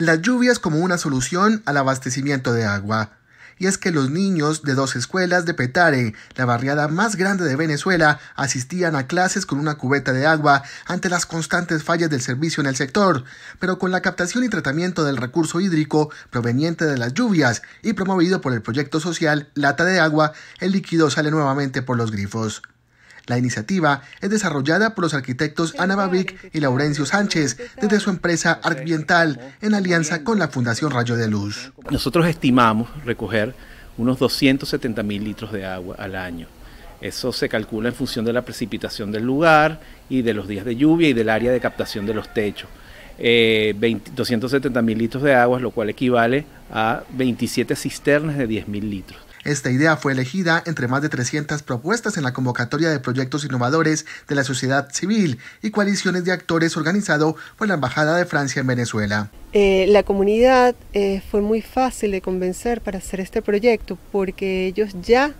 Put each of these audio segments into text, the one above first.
las lluvias como una solución al abastecimiento de agua. Y es que los niños de dos escuelas de Petare, la barriada más grande de Venezuela, asistían a clases con una cubeta de agua ante las constantes fallas del servicio en el sector, pero con la captación y tratamiento del recurso hídrico proveniente de las lluvias y promovido por el proyecto social Lata de Agua, el líquido sale nuevamente por los grifos. La iniciativa es desarrollada por los arquitectos Ana Babic y Laurencio Sánchez desde su empresa Arcviental en alianza con la Fundación Rayo de Luz. Nosotros estimamos recoger unos 270 mil litros de agua al año. Eso se calcula en función de la precipitación del lugar y de los días de lluvia y del área de captación de los techos. Eh, 270 mil litros de agua, lo cual equivale a 27 cisternas de 10 mil litros. Esta idea fue elegida entre más de 300 propuestas en la convocatoria de proyectos innovadores de la sociedad civil y coaliciones de actores organizado por la Embajada de Francia en Venezuela. Eh, la comunidad eh, fue muy fácil de convencer para hacer este proyecto porque ellos ya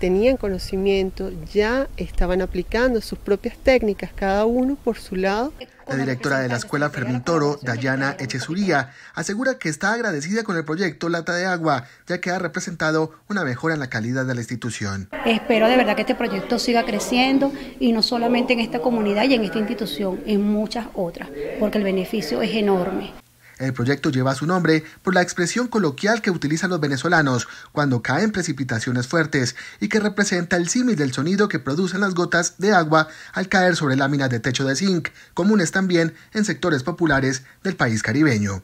tenían conocimiento, ya estaban aplicando sus propias técnicas, cada uno por su lado. La directora de la escuela Toro, Dayana Echesuría, asegura que está agradecida con el proyecto Lata de Agua, ya que ha representado una mejora en la calidad de la institución. Espero de verdad que este proyecto siga creciendo y no solamente en esta comunidad y en esta institución, en muchas otras, porque el beneficio es enorme. El proyecto lleva su nombre por la expresión coloquial que utilizan los venezolanos cuando caen precipitaciones fuertes y que representa el símil del sonido que producen las gotas de agua al caer sobre láminas de techo de zinc, comunes también en sectores populares del país caribeño.